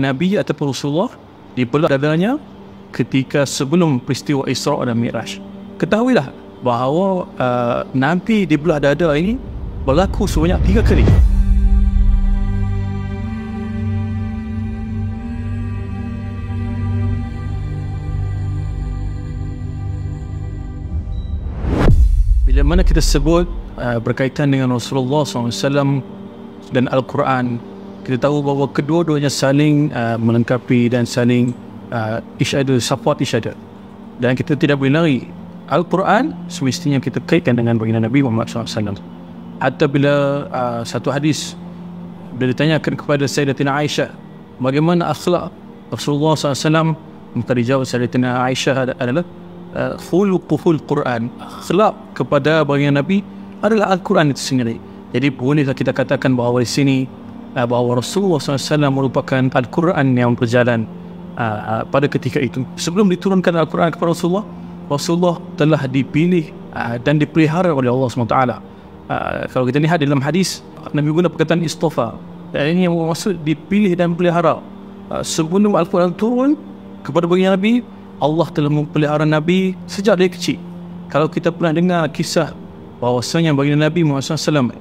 Nabi ataupun Rasulullah di peluk dadanya ketika sebelum peristiwa Isra dan Mi'raj. Ketahuilah bahawa uh, nanti di peluk dada ini berlaku sebanyak tiga kali. Bila mana kita sebut uh, berkaitan dengan Rasulullah SAW dan Al-Quran kita tahu bahawa kedua-duanya saling uh, melengkapi dan saling uh, each other support each other dan kita tidak boleh lari Al-Quran semestinya kita kaitkan dengan baginda Nabi Muhammad SAW atau bila uh, satu hadis bila ditanyakan kepada Sayyidatina Aisyah bagaimana akhlak Rasulullah SAW maka dijawab Sayyidatina Aisyah adalah uh, khulquhul Quran akhlak kepada baginda Nabi adalah Al-Quran itu sendiri jadi bolehlah kita katakan bahawa di sini Ah, bahawa Rasulullah SAW merupakan Al-Quran yang berjalan ah, ah, pada ketika itu. Sebelum diturunkan Al-Quran kepada Rasulullah, Rasulullah telah dipilih dan dipelihara oleh Allah SWT. Kalau kita lihat dalam hadis, Nabi guna perkataan istofa. Ini yang maksud dipilih dan dipelihara. Sebelum Al-Quran turun kepada baginda Nabi, Allah telah mempelihara Nabi sejak dia kecil. Kalau kita pernah dengar kisah bahawasanya baginda Nabi Muhammad SAW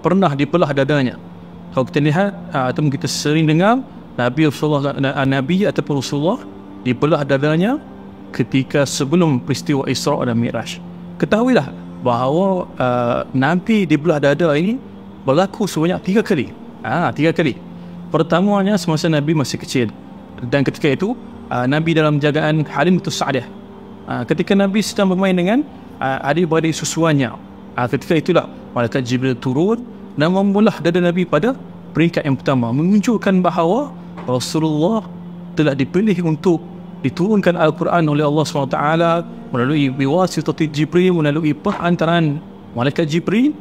pernah dipelah dadanya kalau kita lihat ah, atau kita sering dengar Nabi Rasulullah ah, ah, Nabi ataupun Rasulullah dibelah dadanya ketika sebelum peristiwa Isra dan Miraj. Ketahuilah bahawa Nabi dibelah dada ini berlaku sebanyak tiga kali. Ah, tiga kali. Pertamanya semasa Nabi masih kecil dan ketika itu Nabi dalam jagaan Halim bin Sa'dah. ketika Nabi sedang bermain dengan adik-beradik susuannya. ketika itulah malaikat Jibril turun dan memulah dada Nabi pada peringkat yang pertama menunjukkan bahawa Rasulullah telah dipilih untuk diturunkan Al-Quran oleh Allah SWT melalui biwasitati Jibril melalui perantaran Malaikat Jibril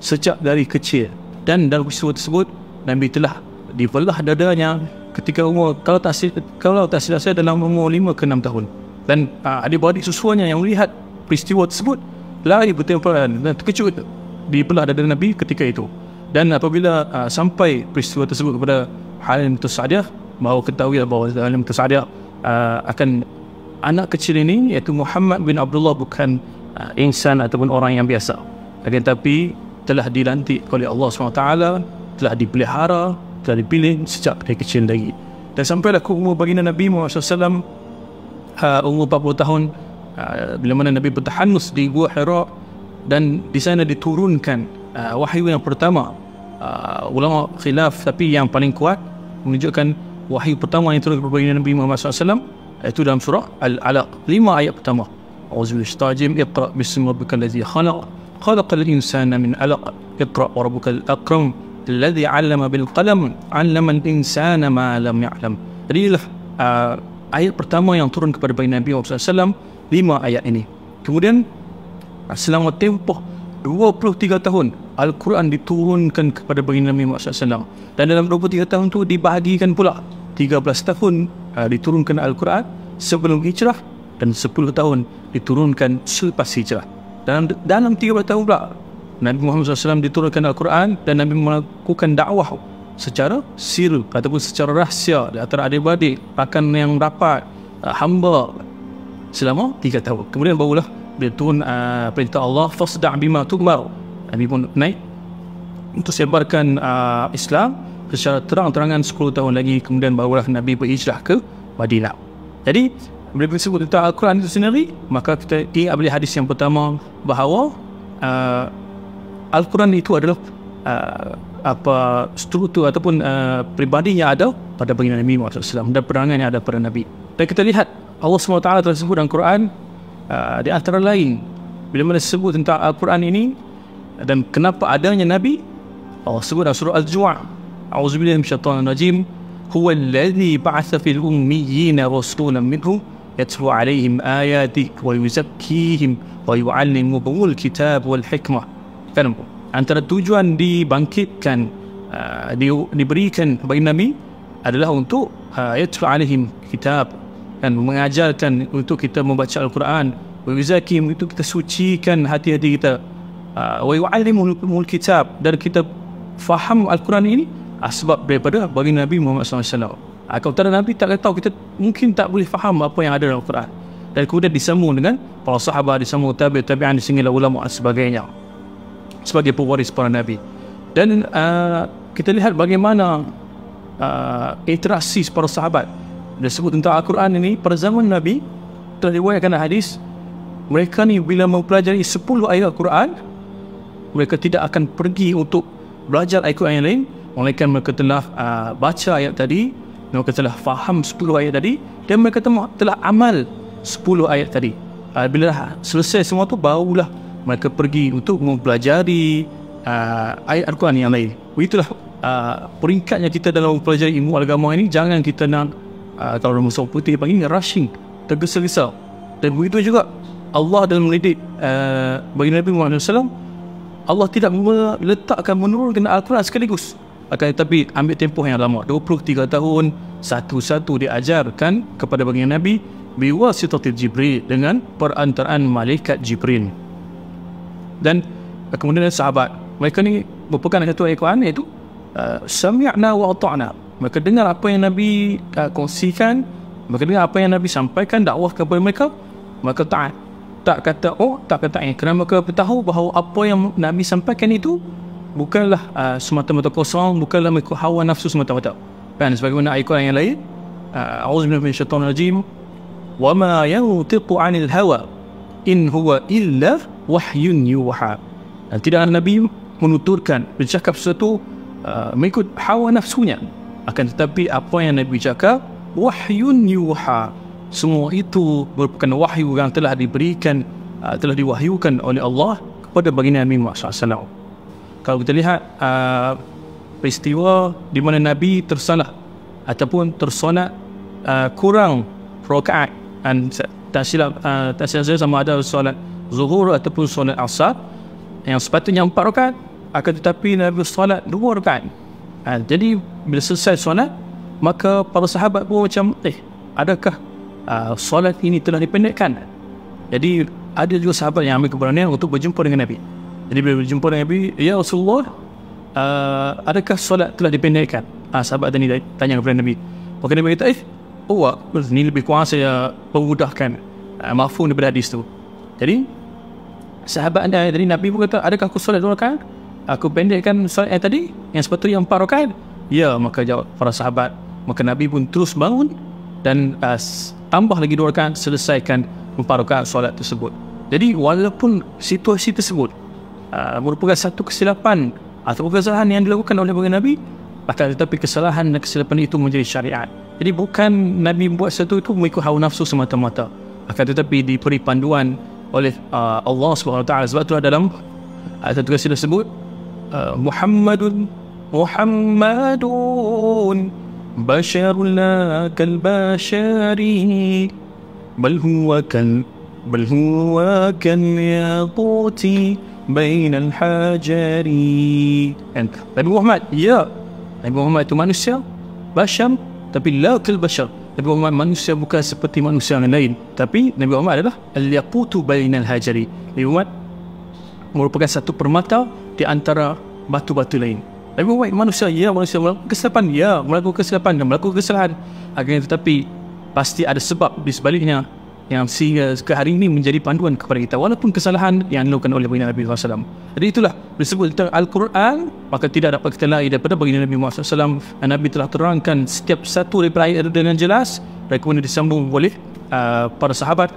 sejak dari kecil dan dalam peristiwa tersebut Nabi telah dibelah dadanya ketika umur kalau tak silap kalau tak silap saya dalam umur 5 ke 6 tahun dan ada ah, adik-beradik susuannya yang melihat peristiwa tersebut lari bertempuran dan terkejut di pula dari Nabi ketika itu. Dan apabila uh, sampai peristiwa tersebut kepada Halim Tussadiyah, bahawa ketahui bahawa Halim Tussadiyah uh, akan anak kecil ini iaitu Muhammad bin Abdullah bukan uh, insan ataupun orang yang biasa. Akan tapi telah dilantik oleh Allah SWT, telah dipelihara, telah dipilih sejak dari kecil lagi. Dan sampailah ke umur baginda Nabi Muhammad SAW, uh, ah, umur 40 tahun, uh, bila mana Nabi bertahanus di Gua Hira, dan di sana diturunkan uh, wahyu yang pertama uh, ulama khilaf tapi yang paling kuat menunjukkan wahyu pertama yang turun kepada Nabi Muhammad SAW iaitu dalam surah Al-Alaq lima ayat pertama A'udzubillahi minasyaitanir rajim iqra bismi rabbikal ladzi khalaq Khalaq al insana min alaq iqra wa al akram alladhi 'allama bil qalam 'allama al insana ma lam ya'lam jadi uh, ayat pertama yang turun kepada Nabi Muhammad SAW lima ayat ini kemudian Ah, selama tempoh 23 tahun Al-Quran diturunkan kepada baginda Nabi Muhammad SAW dan dalam 23 tahun itu dibahagikan pula 13 tahun uh, diturunkan Al-Quran sebelum hijrah dan 10 tahun diturunkan selepas hijrah dan dalam 13 tahun pula Nabi Muhammad SAW diturunkan Al-Quran dan Nabi melakukan dakwah secara sir ataupun secara rahsia di atas adik-adik rakan yang rapat uh, hamba selama 3 tahun kemudian barulah bila tu uh, perintah Allah Fasda' bima tumar Nabi pun naik Untuk sebarkan uh, Islam Secara terang-terangan 10 tahun lagi Kemudian barulah Nabi berijrah ke Madinah Jadi Bila kita sebut tentang Al-Quran itu sendiri Maka kita ingat beli hadis yang pertama Bahawa uh, Al-Quran itu adalah uh, apa struktur ataupun uh, peribadi yang ada pada baginda Nabi Muhammad SAW dan perangan yang ada pada Nabi. Dan kita lihat Allah SWT telah sebut dalam Quran Ah, di antara lain bila mana sebut tentang Al-Quran ini dan kenapa adanya Nabi Allah sebut dalam surah Al-Ju'a A'udzubillahim syaitan rajim Huwa alladhi ba'atha fil ummiyina rasulam minhu Yatru alaihim ayatik wa yuzakihim wa yu'allimu bu'ul kitab wal hikmah Faham? Kan, antara tujuan dibangkitkan uh, di, diberikan bagi Nabi adalah untuk uh, ah, yatru alaihim kitab Kan mengajarkan untuk kita membaca Al-Quran Wabizakim itu kita sucikan hati-hati kita ah, Wa yu'alimul kitab Dan kita faham Al-Quran ini ah, Sebab daripada bagi Nabi Muhammad SAW ah, Kalau tak ada Nabi tak tahu kita mungkin tak boleh faham apa yang ada dalam Al-Quran Dan kemudian disambung dengan para sahabat disambung tabi tabi'an disingilah ulama dan sebagainya Sebagai pewaris para Nabi Dan uh, kita lihat bagaimana uh, interaksi para sahabat dia sebut tentang Al-Quran ini pada zaman Nabi telah diwayakan hadis mereka ni bila mempelajari 10 ayat Al-Quran mereka tidak akan pergi untuk belajar ayat Al-Quran yang lain mereka mereka telah uh, baca ayat tadi mereka telah faham 10 ayat tadi dan mereka telah amal 10 ayat tadi uh, bila dah selesai semua tu barulah mereka pergi untuk mempelajari uh, ayat Al-Quran yang lain itulah uh, peringkatnya kita dalam mempelajari ilmu agama ini jangan kita nak atau rumah sopo putih panggil rushing tergesa-gesa dan begitu juga Allah dalam mengedit uh, ah, bagi Nabi Muhammad SAW Allah tidak meletakkan menurunkan Al-Quran sekaligus akan tetapi ambil tempoh yang lama 23 tahun satu-satu diajarkan kepada bagi Nabi biwasitatil Jibril dengan perantaraan malaikat Jibril dan ah, kemudian sahabat mereka ni merupakan satu ayat Quran iaitu uh, sami'na wa ta'na mereka dengar apa yang Nabi uh, kongsikan mereka dengar apa yang Nabi sampaikan dakwah kepada mereka mereka taat tak kata oh tak kata eh kerana mereka tahu bahawa apa yang Nabi sampaikan itu bukanlah uh, semata-mata kosong bukanlah mereka hawa nafsu semata-mata kan sebagaimana ayat yang lain ah, a'udzu bin syaitan rajim wa ma yantiqu 'anil hawa in huwa illa wahyun yuha dan tidak nabi menuturkan bercakap sesuatu uh, mengikut hawa nafsunya akan tetapi apa yang Nabi cakap Wahyun yuha Semua itu merupakan wahyu yang telah diberikan uh, Telah diwahyukan oleh Allah Kepada baginda Nabi Muhammad SAW Kalau kita lihat uh, Peristiwa di mana Nabi tersalah Ataupun tersonat uh, Kurang rokaat Dan tak silap Tak silap saya sama ada solat zuhur Ataupun solat asar Yang sepatutnya empat rokaat Akan tetapi Nabi solat dua rakaat. Ha, jadi bila selesai solat maka para sahabat pun macam eh adakah uh, solat ini telah dipendekkan? Jadi ada juga sahabat yang ambil keberanian untuk berjumpa dengan Nabi. Jadi bila berjumpa dengan Nabi, ya Rasulullah, uh, adakah solat telah dipendekkan? Ah sahabat tadi tanya kepada Nabi. Maka Nabi kata, "Eh, oh, ini lebih kuasa ya memudahkan uh, mafhum daripada hadis tu." Jadi sahabat anda dari Nabi pun kata, "Adakah aku solat dua rakaat?" aku pendekkan solat yang eh, tadi yang sepatutnya yang empat rakaat ya maka jawab para sahabat maka nabi pun terus bangun dan uh, tambah lagi dua rakaat selesaikan empat rakaat solat tersebut jadi walaupun situasi tersebut uh, merupakan satu kesilapan atau kesalahan yang dilakukan oleh baginda nabi akan tetapi kesalahan dan kesilapan itu menjadi syariat jadi bukan nabi buat satu itu mengikut hawa nafsu semata-mata akan tetapi diberi panduan oleh uh, Allah Subhanahu Wa Taala sebab itulah dalam ayat tersebut محمد محمد بشر لا كالبشر بل هو كال بل هو كالياقوت بين الحجر انت نبي محمد يا نبي محمد itu manusia basyam tapi la kalbashar Nabi Muhammad manusia bukan seperti manusia yang lain Tapi Nabi Muhammad adalah Al-Yaqutu Bainal Hajari Nabi Muhammad merupakan satu permata di antara batu-batu lain. Tapi baik manusia, ya manusia melakukan kesilapan, ya melakukan kesilapan dan melakukan kesalahan. Akhirnya tetapi pasti ada sebab di sebaliknya yang sehingga ke hari ini menjadi panduan kepada kita walaupun kesalahan yang dilakukan oleh baginda Nabi Muhammad SAW. Jadi itulah disebut tentang Al-Quran maka tidak dapat kita lari daripada baginda Nabi Muhammad SAW dan Nabi telah terangkan setiap satu daripada ayat dengan jelas dan kemudian disambung oleh uh, para sahabat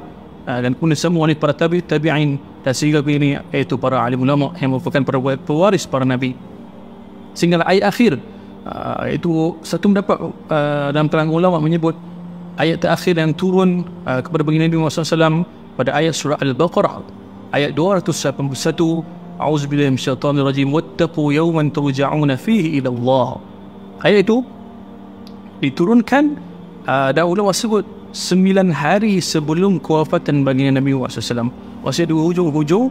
uh, dan kemudian disambung oleh para tabi, tabi'in dan sehingga ini iaitu para alim ulama yang merupakan para pewaris para nabi sehingga ayat akhir uh, ah, itu satu mendapat uh, ah, dalam terang ulama menyebut ayat terakhir yang turun uh, kepada baginda Nabi Muhammad SAW pada ayat surah Al-Baqarah ayat 281 A'udzubillahi minasyaitonir rajim wattaqu yawman turja'una fihi ila Allah ayat itu diturunkan uh, dan ulama sebut 9 hari sebelum kewafatan baginda Nabi Muhammad SAW Maksudnya dua hujung-hujung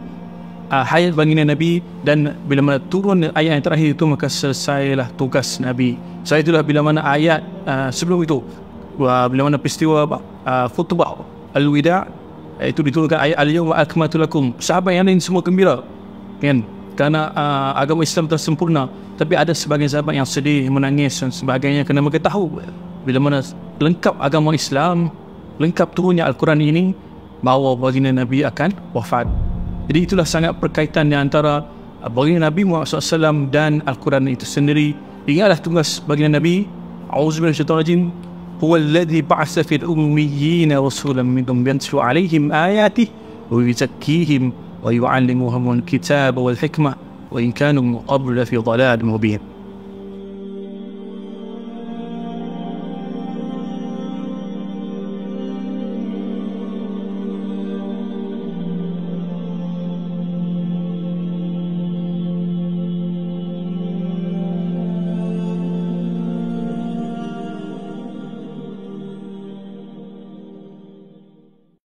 uh, ah, Hayat baginda Nabi Dan bila mana turun ayat yang terakhir itu Maka selesailah tugas Nabi So itulah bila mana ayat uh, sebelum itu uh, Bila mana peristiwa uh, khutbah Al-Wida Itu diturunkan ayat Al-Yawma Akmatulakum Sahabat yang lain semua gembira Kan? Kerana uh, agama Islam telah sempurna Tapi ada sebagian sahabat yang sedih, menangis dan sebagainya kena mereka tahu Bila mana lengkap agama Islam Lengkap turunnya Al-Quran ini bahawa baginda Nabi akan wafat. Jadi itulah sangat perkaitan yang antara uh, baginda Nabi Muhammad SAW dan Al-Quran itu sendiri. Ingatlah tugas baginda Nabi, A'udzubillah syaitan rajim, huwa alladhi ba'asa fil ummiyina rasulam minum yansu alaihim ayati wa yuzakihim wa yu'allimuhum al-kitab wal-hikmah wa in kanu fi dalal mubin.